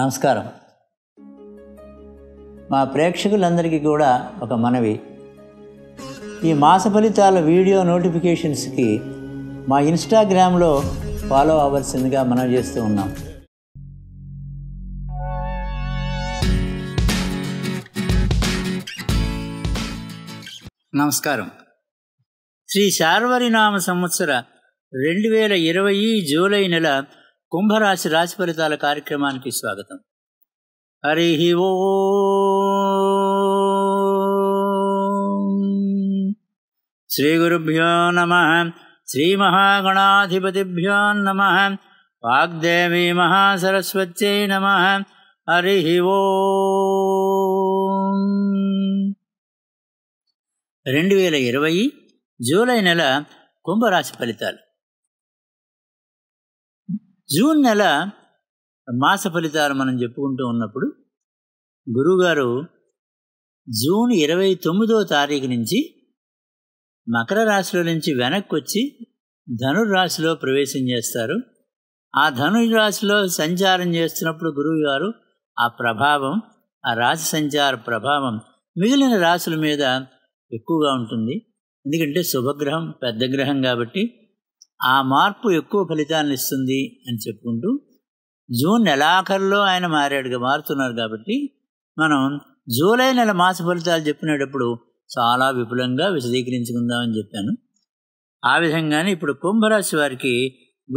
నమస్కారం మా ప్రేక్షకులందరికీ కూడా ఒక మనవి ఈ మాస ఫలితాల వీడియో నోటిఫికేషన్స్కి మా ఇన్స్టాగ్రామ్లో ఫాలో అవ్వాల్సిందిగా మనం చేస్తూ ఉన్నాం నమస్కారం శ్రీ నామ సంవత్సర రెండు వేల ఇరవై జూలై నెల కుంభరాశి రాశి ఫలితాల కార్యక్రమానికి స్వాగతం హరి ఓ శ్రీ గురుభ్యో నమ శ్రీ మహాగణాధిపతిభ్యో నమ వాగ్దేవి మహాసరస్వత్యై నమ హరి ఓ రెండు వేల ఇరవై జూలై నెల కుంభరాశి ఫలితాలు జూన్ నెల మాస ఫలితాలు మనం చెప్పుకుంటూ ఉన్నప్పుడు గురువుగారు జూన్ ఇరవై తొమ్మిదో తారీఖు నుంచి మకర రాశిలో నుంచి వెనక్కి వచ్చి ధనుర్రాశిలో ప్రవేశం చేస్తారు ఆ ధనుర్రాశిలో సంచారం చేస్తున్నప్పుడు గురువు గారు ఆ ప్రభావం ఆ రాశి సంచార ప్రభావం మిగిలిన రాశుల మీద ఎక్కువగా ఉంటుంది ఎందుకంటే శుభగ్రహం పెద్ద గ్రహం కాబట్టి ఆ మార్పు ఎక్కువ ఫలితాలను ఇస్తుంది అని చెప్పుకుంటూ జూన్ నెలాఖరులో ఆయన మారాడుగా మారుతున్నారు కాబట్టి మనం జూలై నెల మాస ఫలితాలు చెప్పినప్పుడు చాలా విపులంగా విశదీకరించుకుందామని చెప్పాను ఆ విధంగానే ఇప్పుడు కుంభరాశి వారికి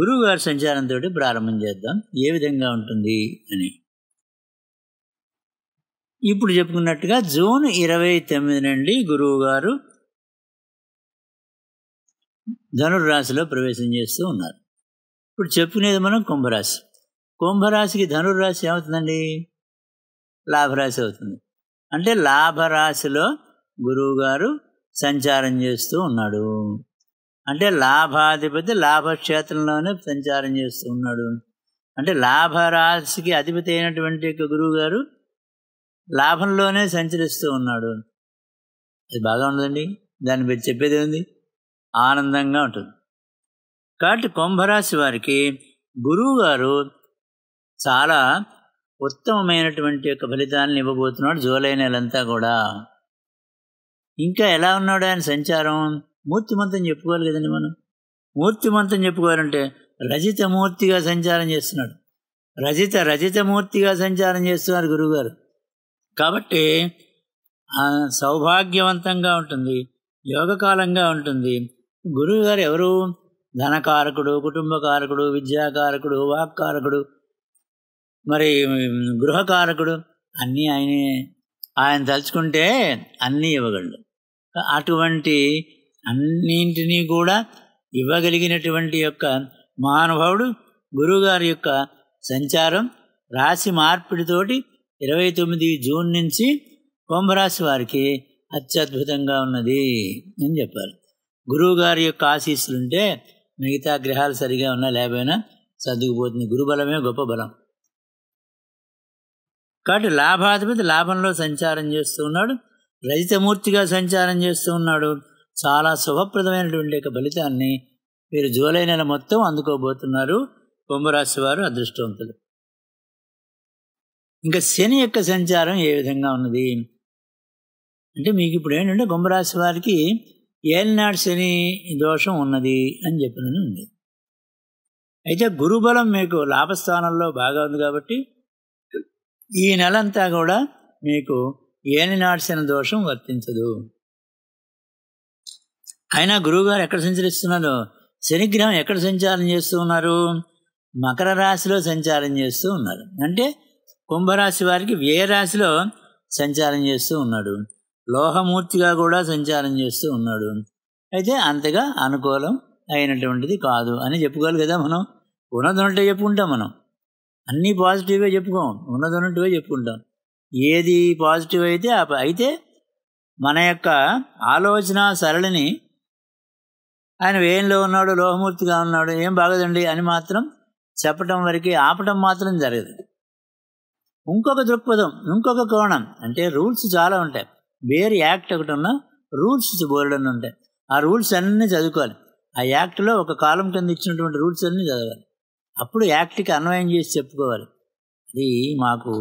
గురువు సంచారంతో ప్రారంభం చేద్దాం ఏ విధంగా ఉంటుంది అని ఇప్పుడు చెప్పుకున్నట్టుగా జూన్ ఇరవై తొమ్మిది నుండి గురువు గారు ధనుర్రాశిలో ప్రవేశం చేస్తూ ఉన్నారు ఇప్పుడు చెప్పుకునేది మనం కుంభరాశి కుంభరాశికి ధనుర్రాశి ఏమవుతుందండి లాభరాశి అవుతుంది అంటే లాభరాశిలో గురువుగారు సంచారం చేస్తూ ఉన్నాడు అంటే లాభాధిపతి లాభక్షేత్రంలోనే సంచారం చేస్తూ ఉన్నాడు అంటే లాభరాశికి అధిపతి అయినటువంటి యొక్క గురువుగారు లాభంలోనే సంచరిస్తూ ఉన్నాడు అది బాగా ఉండదండి దాన్ని చెప్పేది ఉంది ఆనందంగా ఉంటుంది కాబట్టి కుంభరాశి వారికి గురువుగారు చాలా ఉత్తమమైనటువంటి యొక్క ఫలితాలను ఇవ్వబోతున్నాడు జూలై నెలంతా కూడా ఇంకా ఎలా ఉన్నాడు ఆయన సంచారం మూర్తిమంతం చెప్పుకోవాలి కదండి మనం మూర్తిమంతం చెప్పుకోవాలంటే రజితమూర్తిగా సంచారం చేస్తున్నాడు రజిత రజితమూర్తిగా సంచారం చేస్తున్నారు గురువుగారు కాబట్టి సౌభాగ్యవంతంగా ఉంటుంది యోగకాలంగా ఉంటుంది గురువు గారు ఎవరు ధనకారకుడు కుటుంబకారకుడు విద్యాకారకుడు వాక్కారకుడు మరి గృహకారకుడు అన్నీ ఆయనే ఆయన తలుచుకుంటే అన్నీ ఇవ్వగలడు అటువంటి అన్నింటినీ కూడా ఇవ్వగలిగినటువంటి యొక్క మహానుభావుడు గురువుగారి యొక్క సంచారం రాశి మార్పిడితోటి ఇరవై తొమ్మిది జూన్ నుంచి కుంభరాశి వారికి అత్యద్భుతంగా ఉన్నది అని చెప్పారు గురువుగారి యొక్క ఆశీస్సులుంటే మిగతా గ్రహాలు సరిగా ఉన్నా లేకపోయినా సర్దుకుపోతుంది గురుబలమే గొప్ప బలం కాబట్టి లాభాధిపతి లాభంలో సంచారం చేస్తూ ఉన్నాడు రజితమూర్తిగా సంచారం చేస్తూ ఉన్నాడు చాలా శుభప్రదమైనటువంటి యొక్క ఫలితాన్ని మీరు జూలై నెల మొత్తం అందుకోబోతున్నారు కుంభరాశి వారు అదృష్టవంతులు ఇంకా శని యొక్క సంచారం ఏ విధంగా ఉన్నది అంటే మీకు ఇప్పుడు ఏంటంటే కుంభరాశి వారికి ఏలినాడు శని దోషం ఉన్నది అని చెప్పిన ఉంది అయితే గురుబలం మీకు లాభస్థానంలో బాగా ఉంది కాబట్టి ఈ నెలంతా కూడా మీకు ఏలినాడు శని దోషం వర్తించదు అయినా గురువుగారు ఎక్కడ సంచరిస్తున్నారో శనిగ్రహం ఎక్కడ సంచారం చేస్తూ ఉన్నారు మకర రాశిలో సంచారం చేస్తూ ఉన్నారు అంటే కుంభరాశి వారికి వ్యయ రాశిలో సంచారం చేస్తూ ఉన్నాడు లోహమూర్తిగా కూడా సంచారం చేస్తూ ఉన్నాడు అయితే అంతగా అనుకూలం అయినటువంటిది కాదు అని చెప్పుకోవాలి కదా మనం ఉన్నదొన్నట్టే చెప్పుకుంటాం మనం అన్నీ పాజిటివే చెప్పుకోం ఉన్నదొన్నట్టువే చెప్పుకుంటాం ఏది పాజిటివ్ అయితే అయితే మన యొక్క ఆలోచన సరళిని ఆయన వేయంలో ఉన్నాడు లోహమూర్తిగా ఉన్నాడు ఏం బాగదండి అని మాత్రం చెప్పటం వరకు ఆపటం మాత్రం జరగదు ఇంకొక దృక్పథం ఇంకొక కోణం అంటే రూల్స్ చాలా ఉంటాయి వేరే యాక్ట్ ఒకటి ఉన్న రూల్స్ బోర్డు అని ఉంటాయి ఆ రూల్స్ అన్నీ చదువుకోవాలి ఆ యాక్ట్లో ఒక కాలం కింద ఇచ్చినటువంటి రూల్స్ అన్నీ చదవాలి అప్పుడు యాక్ట్కి అన్వయం చేసి చెప్పుకోవాలి అది మాకు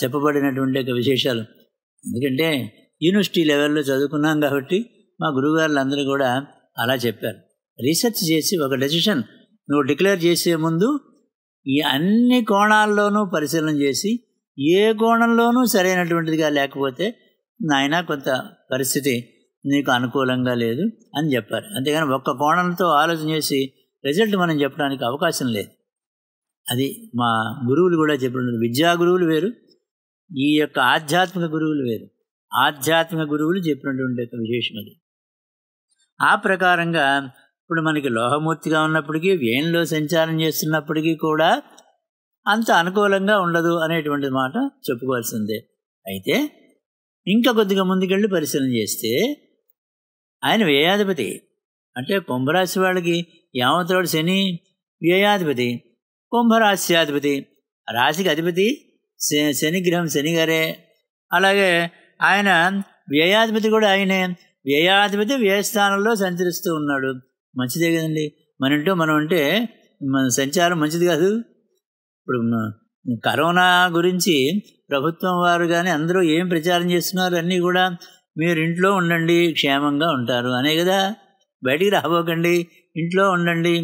చెప్పబడినటువంటి ఒక విశేషాలు ఎందుకంటే యూనివర్సిటీ లెవెల్లో చదువుకున్నాం కాబట్టి మా గురువుగారులందరూ అందరూ కూడా అలా చెప్పారు రీసెర్చ్ చేసి ఒక డెసిషన్ నువ్వు డిక్లేర్ చేసే ముందు ఈ అన్ని కోణాల్లోనూ పరిశీలన చేసి ఏ కోణంలోనూ సరైనటువంటిదిగా లేకపోతే నాయన కొంత పరిస్థితి నీకు అనుకూలంగా లేదు అని చెప్పారు అంతేగాని ఒక్క కోణంతో ఆలోచన చేసి రిజల్ట్ మనం చెప్పడానికి అవకాశం లేదు అది మా గురువులు కూడా చెప్పిన విద్యా గురువులు వేరు ఈ యొక్క ఆధ్యాత్మిక గురువులు వేరు ఆధ్యాత్మిక గురువులు చెప్పినటువంటి యొక్క విశేషం అది ఆ ప్రకారంగా ఇప్పుడు మనకి లోహమూర్తిగా ఉన్నప్పటికీ వేణులో సంచారం చేస్తున్నప్పటికీ కూడా అంత అనుకూలంగా ఉండదు అనేటువంటి మాట చెప్పుకోవాల్సిందే అయితే ఇంకా కొద్దిగా ముందుకెళ్ళి పరిశీలన చేస్తే ఆయన వ్యయాధిపతి అంటే కుంభరాశి వాళ్ళకి యామతోడు శని వ్యయాధిపతి కుంభరాశ్యాధిపతి రాశికి అధిపతి శనిగ్రహం శనిగారే అలాగే ఆయన వ్యయాధిపతి కూడా ఆయనే వ్యయాధిపతి వ్యయస్థానంలో సంచరిస్తూ ఉన్నాడు మంచిదే కదండి మన ఇంటో మనం అంటే మన సంచారం మంచిది కాదు ఇప్పుడు కరోనా గురించి ప్రభుత్వం వారు కానీ అందరూ ఏం ప్రచారం చేస్తున్నారు అన్నీ కూడా మీరు ఇంట్లో ఉండండి క్షేమంగా ఉంటారు అనే కదా బయటికి రాబోకండి ఇంట్లో ఉండండి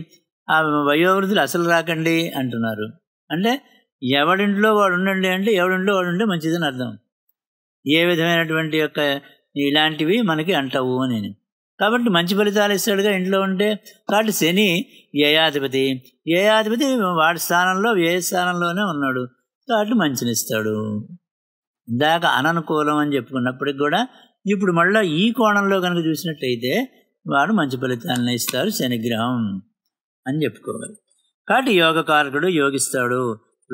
ఆ వయోవృద్ధులు అసలు రాకండి అంటున్నారు అంటే ఎవడింట్లో వాడు ఉండండి అంటే ఎవడింట్లో వాడు ఉండే మంచిదని అర్థం ఏ విధమైనటువంటి యొక్క ఇలాంటివి మనకి అంటావు అని కాబట్టి మంచి ఫలితాలు ఇస్తాడుగా ఇంట్లో ఉంటే కాబట్టి శని ఏయాధిపతి ఏయాధిపతి వాడి స్థానంలో ఏ స్థానంలోనే ఉన్నాడు కాబట్టి మంచినిస్తాడు ఇందాక అననుకూలం అని చెప్పుకున్నప్పటికి కూడా ఇప్పుడు మళ్ళీ ఈ కోణంలో కనుక చూసినట్లయితే వాడు మంచి ఫలితాలను ఇస్తారు శనిగ్రహం అని చెప్పుకోవాలి కాబట్టి కారకుడు యోగిస్తాడు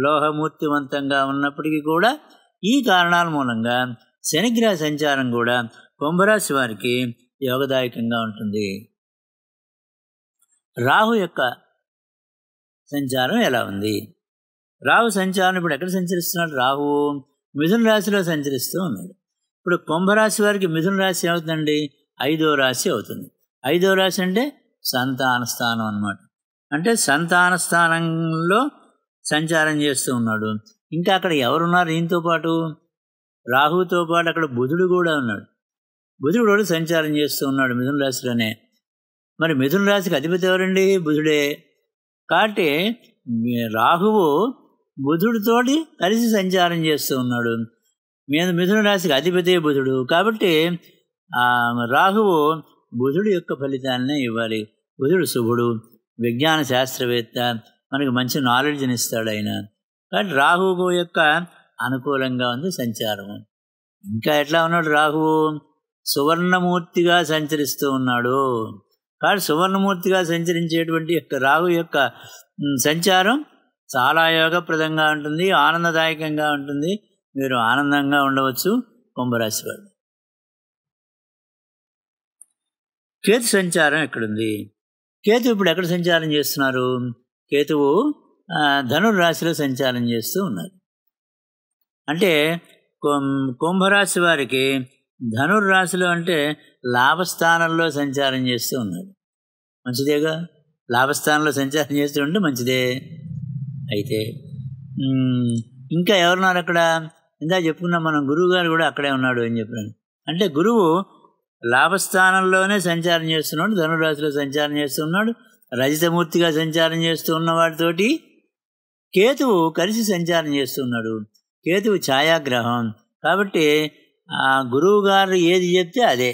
లోహమూర్తివంతంగా ఉన్నప్పటికీ కూడా ఈ కారణాల మూలంగా శనిగ్రహ సంచారం కూడా కుంభరాశి వారికి యోగదాయకంగా ఉంటుంది రాహు యొక్క సంచారం ఎలా ఉంది రాహు సంచారం ఇప్పుడు ఎక్కడ సంచరిస్తున్నాడు రాహు మిథున రాశిలో సంచరిస్తూ ఉన్నాడు ఇప్పుడు కుంభరాశి వారికి మిథున రాశి అవుతుందండి ఐదో రాశి అవుతుంది ఐదో రాశి అంటే సంతాన స్థానం అనమాట అంటే సంతాన స్థానంలో సంచారం చేస్తూ ఉన్నాడు ఇంకా అక్కడ ఎవరున్నారు దీంతో పాటు రాహుతో పాటు అక్కడ బుధుడు కూడా ఉన్నాడు బుధుడు సంచారం చేస్తూ ఉన్నాడు మిథున రాశిలోనే మరి మిథున రాశికి అధిపతి ఎవరండి బుధుడే కాబట్టి రాహువు బుధుడితోటి కలిసి సంచారం చేస్తూ ఉన్నాడు మీద మిథున రాశికి అధిపతి బుధుడు కాబట్టి రాహువు బుధుడు యొక్క ఫలితాలనే ఇవ్వాలి బుధుడు శుభుడు విజ్ఞాన శాస్త్రవేత్త మనకు మంచి నాలెడ్జ్ని ఇస్తాడు ఆయన కాబట్టి రాహువు యొక్క అనుకూలంగా ఉంది సంచారం ఇంకా ఎట్లా ఉన్నాడు రాహువు సువర్ణమూర్తిగా సంచరిస్తూ ఉన్నాడు కానీ సువర్ణమూర్తిగా సంచరించేటువంటి యొక్క రాహు యొక్క సంచారం చాలా యోగప్రదంగా ఉంటుంది ఆనందదాయకంగా ఉంటుంది మీరు ఆనందంగా ఉండవచ్చు కుంభరాశి వాడు కేతు సంచారం ఎక్కడుంది కేతు ఇప్పుడు ఎక్కడ సంచారం చేస్తున్నారు కేతువు ధనుర్రాశిలో సంచారం చేస్తూ ఉన్నారు అంటే కుంభరాశి వారికి రాశిలో అంటే లాభస్థానంలో సంచారం చేస్తూ ఉన్నాడు మంచిదేగా లాభస్థానంలో సంచారం చేస్తూ ఉంటే మంచిదే అయితే ఇంకా ఎవరున్నారు అక్కడ ఇందా చెప్పుకున్నాం మనం గురువు గారు కూడా అక్కడే ఉన్నాడు అని చెప్పాను అంటే గురువు లాభస్థానంలోనే సంచారం చేస్తున్నాడు ధనురాశిలో సంచారం చేస్తున్నాడు రజితమూర్తిగా సంచారం చేస్తూ ఉన్నవాడితోటి కేతువు కలిసి సంచారం చేస్తున్నాడు కేతువు ఛాయాగ్రహం కాబట్టి ఆ గురువు గారు ఏది చెప్తే అదే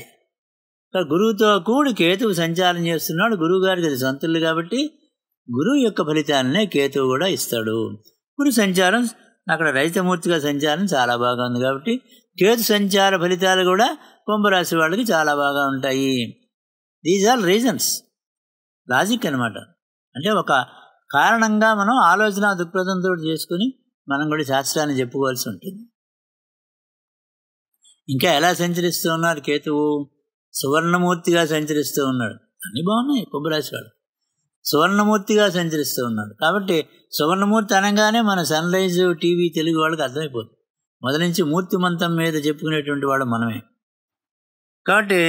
గురువుతో కూడి కేతువు సంచారం చేస్తున్నాడు గురువు గారికి అది సంతులు కాబట్టి గురువు యొక్క ఫలితాన్నే కేతువు కూడా ఇస్తాడు గురు సంచారం అక్కడ రైతమూర్తిగా సంచారం చాలా బాగా ఉంది కాబట్టి కేతు సంచార ఫలితాలు కూడా కుంభరాశి వాళ్ళకి చాలా బాగా ఉంటాయి దీస్ ఆర్ రీజన్స్ లాజిక్ అనమాట అంటే ఒక కారణంగా మనం ఆలోచన దృక్పథంతో చేసుకుని మనం కూడా శాస్త్రాన్ని చెప్పుకోవాల్సి ఉంటుంది ఇంకా ఎలా సంచరిస్తూ ఉన్నాడు కేతువు సువర్ణమూర్తిగా సంచరిస్తూ ఉన్నాడు అన్నీ బాగున్నాయి కుంభరాశి వాడు సువర్ణమూర్తిగా సంచరిస్తూ ఉన్నాడు కాబట్టి సువర్ణమూర్తి అనగానే మన సన్ రైజ్ టీవీ తెలుగు వాళ్ళకి అర్థమైపోతుంది మొదటి నుంచి మంతం మీద చెప్పుకునేటువంటి వాడు మనమే కాబట్టి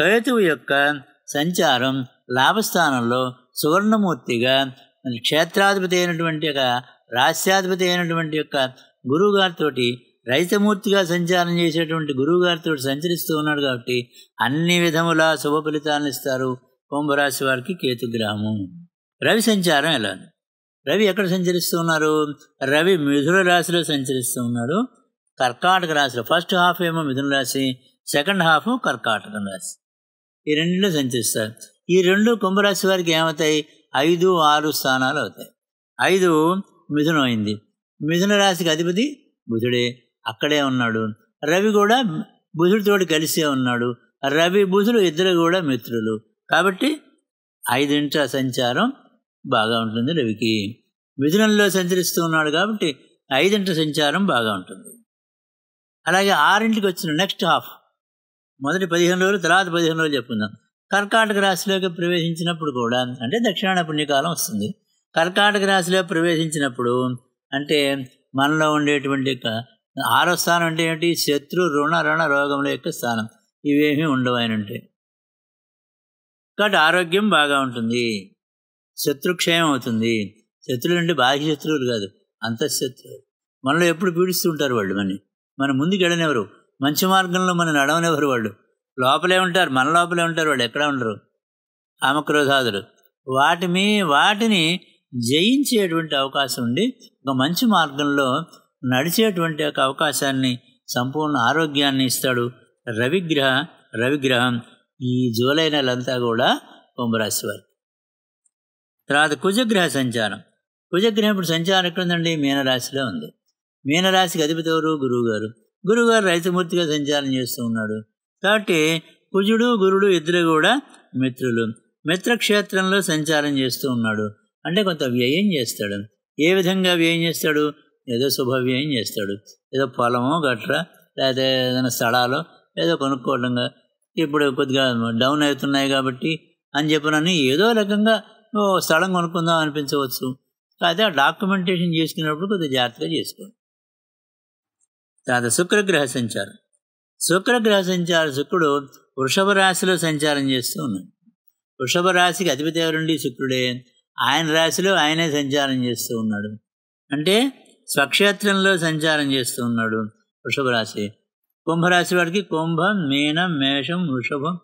కేతువు యొక్క సంచారం లాభస్థానంలో సువర్ణమూర్తిగా క్షేత్రాధిపతి అయినటువంటి యొక్క రాస్యాధిపతి అయినటువంటి యొక్క గురువుగారితోటి రైతమూర్తిగా సంచారం చేసేటువంటి గురువుగారితో సంచరిస్తూ ఉన్నాడు కాబట్టి అన్ని విధములా శుభ ఫలితాలను ఇస్తారు కుంభరాశి వారికి కేతుగ్రహము రవి సంచారం ఎలా రవి ఎక్కడ సంచరిస్తూ ఉన్నారు రవి మిథున రాశిలో సంచరిస్తూ ఉన్నాడు కర్కాటక రాశిలో ఫస్ట్ హాఫ్ ఏమో మిథున రాశి సెకండ్ హాఫ్ కర్కాటక రాశి ఈ రెండులో సంచరిస్తారు ఈ రెండు కుంభరాశి వారికి ఏమవుతాయి ఐదు ఆరు స్థానాలు అవుతాయి ఐదు మిథునం అయింది మిథున రాశికి అధిపతి బుధుడే అక్కడే ఉన్నాడు రవి కూడా బుధుడితో కలిసే ఉన్నాడు రవి బుధుడు ఇద్దరు కూడా మిత్రులు కాబట్టి ఐదింట సంచారం బాగా ఉంటుంది రవికి మిథునంలో సంచరిస్తూ ఉన్నాడు కాబట్టి ఐదింట సంచారం బాగా ఉంటుంది అలాగే ఆరింటికి వచ్చిన నెక్స్ట్ హాఫ్ మొదటి పదిహేను రోజులు తర్వాత పదిహేను రోజులు చెప్పుకుందాం కర్కాటక రాశిలోకి ప్రవేశించినప్పుడు కూడా అంటే దక్షిణాన పుణ్యకాలం వస్తుంది కర్కాటక రాశిలో ప్రవేశించినప్పుడు అంటే మనలో ఉండేటువంటి ఆరో స్థానం అంటే ఏమిటి శత్రు రుణ రుణ రోగముల యొక్క స్థానం ఇవేమీ ఉండవు ఉంటే కాబట్టి ఆరోగ్యం బాగా ఉంటుంది శత్రుక్షయం అవుతుంది శత్రువులు అంటే బాహ్య శత్రువులు కాదు అంతఃశత్రువులు మనలో ఎప్పుడు పీడిస్తుంటారు వాళ్ళు మనని మన ముందుకు వెళ్ళనివ్వరు మంచి మార్గంలో మనం నడవనివ్వరు వాళ్ళు లోపలే ఉంటారు మన లోపలే ఉంటారు వాళ్ళు ఎక్కడ ఉండరు ఆమక్రోధాదులు వాటి మీ వాటిని జయించేటువంటి అవకాశం ఉండి ఒక మంచి మార్గంలో నడిచేటువంటి యొక్క అవకాశాన్ని సంపూర్ణ ఆరోగ్యాన్ని ఇస్తాడు రవిగ్రహ రవిగ్రహం ఈ జూలై నెలంతా కూడా కుంభరాశి వారికి తర్వాత కుజగ్రహ సంచారం కుజగ్రహం ఇప్పుడు సంచారం ఎక్కడుందండి మీనరాశిలో ఉంది మీనరాశికి అధిపతి ఎవరు గురువుగారు గురువుగారు రైతుమూర్తిగా సంచారం చేస్తూ ఉన్నాడు కాబట్టి కుజుడు గురుడు ఇద్దరు కూడా మిత్రులు మిత్రక్షేత్రంలో సంచారం చేస్తూ ఉన్నాడు అంటే కొంత వ్యయం చేస్తాడు ఏ విధంగా వ్యయం చేస్తాడు ఏదో శుభవ్యయం చేస్తాడు ఏదో పొలమో గట్ర లేదా ఏదైనా స్థలాలు ఏదో కొనుక్కోవడంగా ఇప్పుడు కొద్దిగా డౌన్ అవుతున్నాయి కాబట్టి అని చెప్పినని ఏదో రకంగా స్థలం కొనుక్కుందాం అనిపించవచ్చు అయితే ఆ డాక్యుమెంటేషన్ చేసుకున్నప్పుడు కొద్దిగా జాగ్రత్తగా చేసుకోండి తర్వాత శుక్రగ్రహ సంచారం శుక్రగ్రహ సంచార శుక్రుడు వృషభ రాశిలో సంచారం చేస్తూ ఉన్నాడు వృషభ రాశికి అధిపతి ఎవరండి శుక్రుడే ఆయన రాశిలో ఆయనే సంచారం చేస్తూ ఉన్నాడు అంటే స్వక్షేత్రంలో సంచారం చేస్తూ ఉన్నాడు వృషభ రాశి కుంభరాశి వాడికి కుంభం మీనం మేషం వృషభం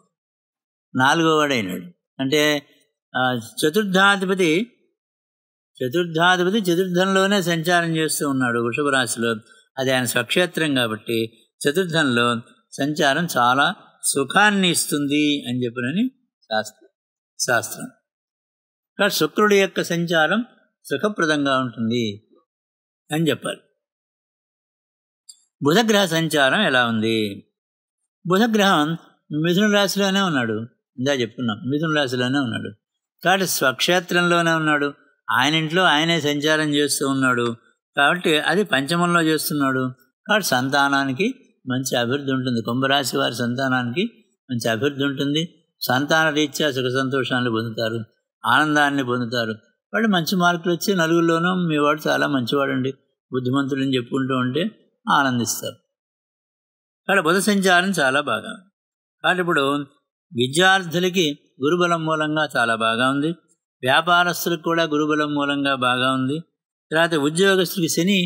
నాలుగో వాడైనాడు అంటే చతుర్థాధిపతి చతుర్థాధిపతి చతుర్థంలోనే సంచారం చేస్తూ ఉన్నాడు వృషభ రాశిలో అది ఆయన స్వక్షేత్రం కాబట్టి చతుర్థంలో సంచారం చాలా సుఖాన్ని ఇస్తుంది అని చెప్పినని శాస్త్రం శాస్త్రం శుక్రుడి యొక్క సంచారం సుఖప్రదంగా ఉంటుంది అని చెప్పాలి బుధగ్రహ సంచారం ఎలా ఉంది బుధగ్రహం మిథున రాశిలోనే ఉన్నాడు ఇందా చెప్పుకున్నాం మిథున రాశిలోనే ఉన్నాడు కాబట్టి స్వక్షేత్రంలోనే ఉన్నాడు ఆయన ఇంట్లో ఆయనే సంచారం చేస్తూ ఉన్నాడు కాబట్టి అది పంచమంలో చేస్తున్నాడు కాబట్టి సంతానానికి మంచి అభివృద్ధి ఉంటుంది కుంభరాశి వారి సంతానానికి మంచి అభివృద్ధి ఉంటుంది సంతాన రీత్యా సుఖ సంతోషాన్ని పొందుతారు ఆనందాన్ని పొందుతారు వాళ్ళు మంచి మార్కులు వచ్చి నలుగురిలోనూ మీ వాడు చాలా మంచివాడండి బుద్ధిమంతులని చెప్పుకుంటూ ఉంటే ఆనందిస్తారు కాబట్టి బుధ సంచారం చాలా బాగా కాబట్టి ఇప్పుడు విద్యార్థులకి గురుబలం మూలంగా చాలా బాగా ఉంది వ్యాపారస్తులకు కూడా గురుబలం మూలంగా బాగా ఉంది తర్వాత ఉద్యోగస్తులకి శని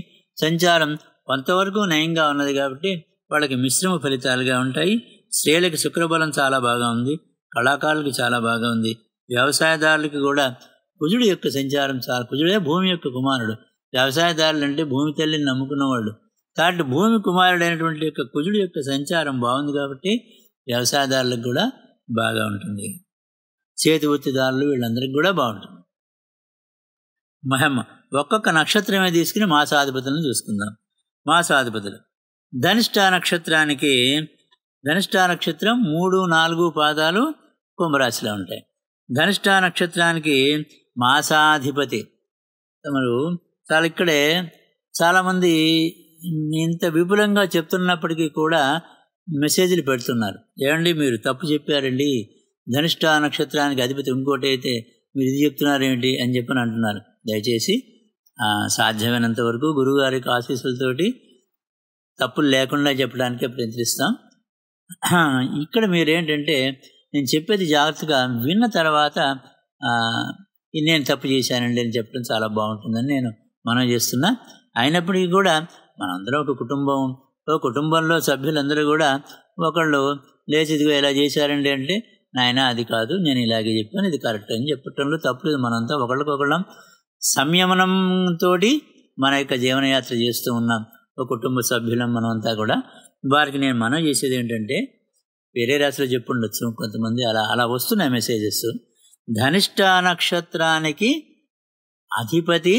సంచారం కొంతవరకు నయంగా ఉన్నది కాబట్టి వాళ్ళకి మిశ్రమ ఫలితాలుగా ఉంటాయి స్త్రీలకి శుక్రబలం చాలా బాగా ఉంది కళాకారులకు చాలా బాగా ఉంది వ్యవసాయదారులకి కూడా కుజుడు యొక్క సంచారం చాలా కుజుడే భూమి యొక్క కుమారుడు వ్యవసాయదారులు అంటే భూమి తల్లిని నమ్ముకున్నవాళ్ళు కాబట్టి భూమి కుమారుడైనటువంటి యొక్క కుజుడు యొక్క సంచారం బాగుంది కాబట్టి వ్యవసాయదారులకు కూడా బాగా ఉంటుంది చేతి వృత్తిదారులు వీళ్ళందరికీ కూడా బాగుంటుంది మహమ్మ ఒక్కొక్క నక్షత్రమే తీసుకుని మాసాధిపతులను చూసుకుందాం మాసాధిపతులు ధనిష్ట నక్షత్రానికి ధనిష్ట నక్షత్రం మూడు నాలుగు పాదాలు కుంభరాశిలో ఉంటాయి ధనిష్ట నక్షత్రానికి మాసాధిపతి తమరు చాలా ఇక్కడే చాలామంది ఇంత విపులంగా చెప్తున్నప్పటికీ కూడా మెసేజ్లు పెడుతున్నారు ఏమండి మీరు తప్పు చెప్పారండి ధనిష్ట నక్షత్రానికి అధిపతి ఇంకోటి అయితే మీరు ఇది చెప్తున్నారేంటి అని చెప్పని అంటున్నారు దయచేసి సాధ్యమైనంత వరకు గురువుగారికి ఆశీస్సులతోటి తప్పులు లేకుండా చెప్పడానికే ప్రయత్నిస్తాం ఇక్కడ మీరేంటంటే నేను చెప్పేది జాగ్రత్తగా విన్న తర్వాత నేను తప్పు చేశానండి అని చెప్పడం చాలా బాగుంటుందని నేను మనం చేస్తున్నా అయినప్పటికీ కూడా మనందరం ఒక కుటుంబం ఓ కుటుంబంలో సభ్యులందరూ కూడా ఒకళ్ళు లేచి ఇదిగో ఇలా చేశారండి అంటే నాయన అది కాదు నేను ఇలాగే చెప్పాను ఇది కరెక్ట్ అని చెప్పటంలో తప్పులేదు మనంతా ఒకళ్ళకొకళ్ళం సంయమనంతో మన యొక్క జీవనయాత్ర చేస్తూ ఉన్నాం ఒక కుటుంబ సభ్యులం మనమంతా కూడా వారికి నేను మనం చేసేది ఏంటంటే వేరే రాశిలో చెప్పుండొచ్చు కొంతమంది అలా అలా వస్తున్నాయి మెసేజెస్ ధనిష్ట నక్షత్రానికి అధిపతి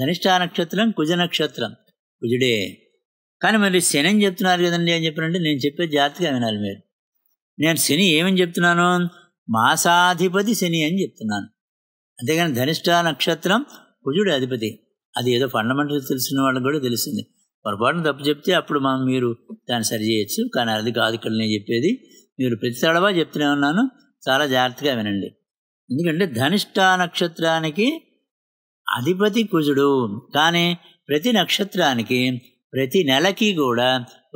ధనిష్టా నక్షత్రం కుజ నక్షత్రం కుజుడే కానీ మరి శని అని చెప్తున్నారు కదండి అని చెప్పినంటే నేను చెప్పే జాగ్రత్తగా వినాలి మీరు నేను శని ఏమని చెప్తున్నాను మాసాధిపతి శని అని చెప్తున్నాను అంతేగాని ధనిష్ట నక్షత్రం కుజుడు అధిపతి అది ఏదో ఫండమెంటల్ తెలిసిన వాళ్ళకి కూడా తెలిసింది పొరపాటును తప్పు చెప్తే అప్పుడు మా మీరు దాన్ని సరి చేయొచ్చు కానీ అది కాదు ఇక్కడ నేను చెప్పేది మీరు ప్రతి తడవా చెప్తూనే ఉన్నాను చాలా జాగ్రత్తగా వినండి ఎందుకంటే ధనిష్ట నక్షత్రానికి అధిపతి కుజుడు కానీ ప్రతి నక్షత్రానికి ప్రతి నెలకి కూడా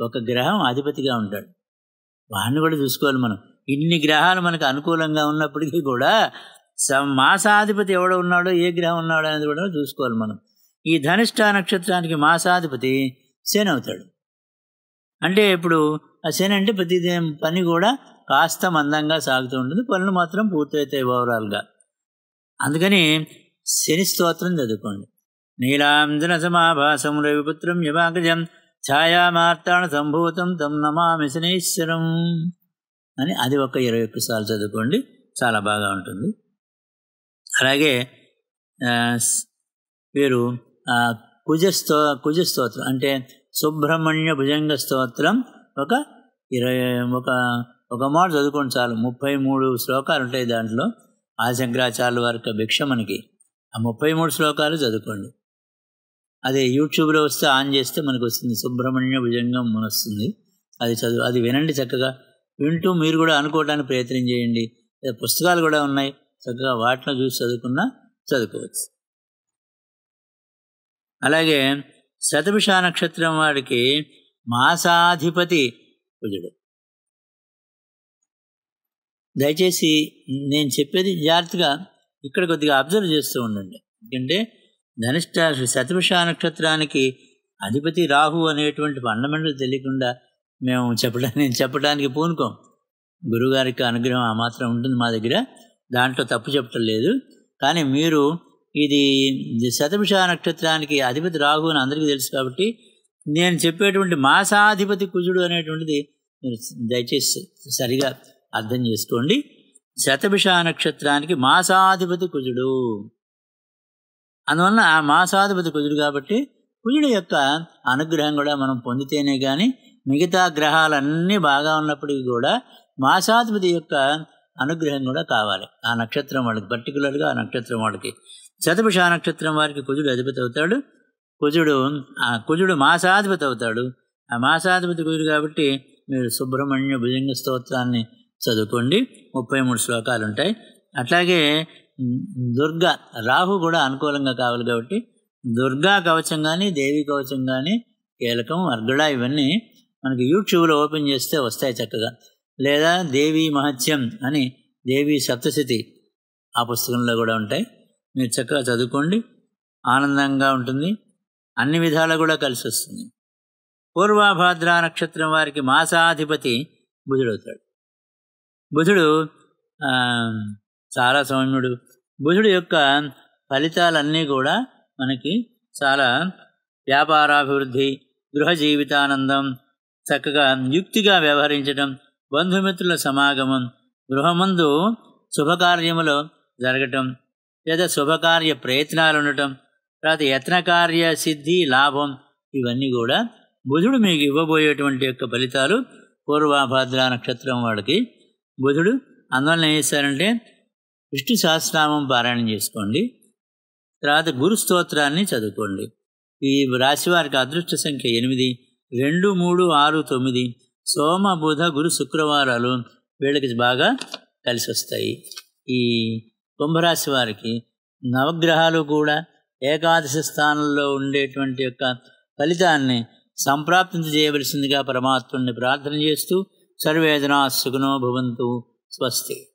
ఒక గ్రహం అధిపతిగా ఉంటాడు వాడిని కూడా చూసుకోవాలి మనం ఇన్ని గ్రహాలు మనకు అనుకూలంగా ఉన్నప్పటికీ కూడా స మాసాధిపతి ఎవడో ఉన్నాడో ఏ గ్రహం ఉన్నాడో అనేది కూడా చూసుకోవాలి మనం ఈ ధనిష్ట నక్షత్రానికి మాసాధిపతి శని అవుతాడు అంటే ఇప్పుడు ఆ శని అంటే ప్రతిదే పని కూడా కాస్త మందంగా సాగుతూ ఉంటుంది పనులు మాత్రం పూర్తవుతాయి ఓవరాల్గా అందుకని శని స్తోత్రం చదువుకోండి నీలాంజన సమాభాసం రవిపుత్రం యమాగజం ఛాయామార్తాణ సంభూతం తమ్ నమామి శనేశ్వరం అని అది ఒక ఇరవై ఒక్క సార్లు చదువుకోండి చాలా బాగా ఉంటుంది అలాగే వీరు కుజస్తో కుజస్తోత్రం అంటే సుబ్రహ్మణ్య భుజంగ స్తోత్రం ఒక ఇరవై ఒక ఒక మాట చదువుకోండి చాలు ముప్పై మూడు శ్లోకాలు ఉంటాయి దాంట్లో ఆశంకరాచార్యుల వారి భిక్ష మనకి ఆ ముప్పై మూడు శ్లోకాలు చదువుకోండి అదే యూట్యూబ్లో వస్తే ఆన్ చేస్తే మనకు వస్తుంది సుబ్రహ్మణ్య భుజంగం వస్తుంది అది చదువు అది వినండి చక్కగా వింటూ మీరు కూడా అనుకోవడానికి ప్రయత్నం చేయండి పుస్తకాలు కూడా ఉన్నాయి చక్కగా వాటిలో చూసి చదువుకున్నా చదువుకోవచ్చు అలాగే శతభిష నక్షత్రం వాడికి మాసాధిపతి కుజుడు దయచేసి నేను చెప్పేది జాగ్రత్తగా ఇక్కడ కొద్దిగా అబ్జర్వ్ చేస్తూ ఉండండి ఎందుకంటే ధనిష్ట శతభిష నక్షత్రానికి అధిపతి రాహు అనేటువంటి ఫండమెంటల్ తెలియకుండా మేము చెప్పడానికి చెప్పడానికి పూనుకోం గురుగారికి అనుగ్రహం ఆ మాత్రం ఉంటుంది మా దగ్గర దాంట్లో తప్పు చెప్పటం లేదు కానీ మీరు ఇది శతమిష నక్షత్రానికి అధిపతి రాహు అని అందరికీ తెలుసు కాబట్టి నేను చెప్పేటువంటి మాసాధిపతి కుజుడు అనేటువంటిది మీరు దయచేసి సరిగా అర్థం చేసుకోండి శతభిష నక్షత్రానికి మాసాధిపతి కుజుడు అందువలన ఆ మాసాధిపతి కుజుడు కాబట్టి కుజుడు యొక్క అనుగ్రహం కూడా మనం పొందితేనే కానీ మిగతా గ్రహాలన్నీ బాగా ఉన్నప్పటికీ కూడా మాసాధిపతి యొక్క అనుగ్రహం కూడా కావాలి ఆ నక్షత్రం వాళ్ళకి పర్టికులర్గా ఆ నక్షత్రం వాళ్ళకి శతభిష నక్షత్రం వారికి కుజుడు అధిపతి అవుతాడు కుజుడు ఆ కుజుడు మాసాధిపతి అవుతాడు ఆ మాసాధిపతి కుజుడు కాబట్టి మీరు సుబ్రహ్మణ్య భుజంగ స్తోత్రాన్ని చదువుకోండి ముప్పై మూడు శ్లోకాలు ఉంటాయి అట్లాగే దుర్గా రాహు కూడా అనుకూలంగా కావాలి కాబట్టి దుర్గా కవచం కానీ దేవి కవచం కానీ కీలకం అర్గడ ఇవన్నీ మనకి యూట్యూబ్లో ఓపెన్ చేస్తే వస్తాయి చక్కగా లేదా దేవి మహత్యం అని దేవి సప్తశతి ఆ పుస్తకంలో కూడా ఉంటాయి మీరు చక్కగా చదువుకోండి ఆనందంగా ఉంటుంది అన్ని విధాలు కూడా కలిసి వస్తుంది పూర్వభాద్ర నక్షత్రం వారికి మాసాధిపతి బుధుడవుతాడు బుధుడు చాలా సౌమ్యుడు బుధుడు యొక్క ఫలితాలన్నీ కూడా మనకి చాలా వ్యాపారాభివృద్ధి గృహ జీవితానందం చక్కగా యుక్తిగా వ్యవహరించడం బంధుమిత్రుల సమాగమం గృహమందు శుభకార్యములు జరగటం లేదా శుభకార్య ప్రయత్నాలు ఉండటం తర్వాత యత్నకార్య సిద్ధి లాభం ఇవన్నీ కూడా బుధుడు మీకు ఇవ్వబోయేటువంటి యొక్క ఫలితాలు పూర్వాభాద్ర నక్షత్రం వాడికి బుధుడు అందువల్ల ఏం చేశారంటే విష్ణు సహస్రనామం పారాయణం చేసుకోండి తర్వాత గురు స్తోత్రాన్ని చదువుకోండి ఈ రాశివారికి అదృష్ట సంఖ్య ఎనిమిది రెండు మూడు ఆరు తొమ్మిది సోమ బుధ గురు శుక్రవారాలు వీళ్ళకి బాగా కలిసి వస్తాయి ఈ కుంభరాశి వారికి నవగ్రహాలు కూడా ఏకాదశ స్థానంలో ఉండేటువంటి యొక్క ఫలితాన్ని చేయవలసిందిగా పరమాత్ముడిని ప్రార్థన చేస్తూ सर्वे जना सुखनो भवन्तु स्वस्ति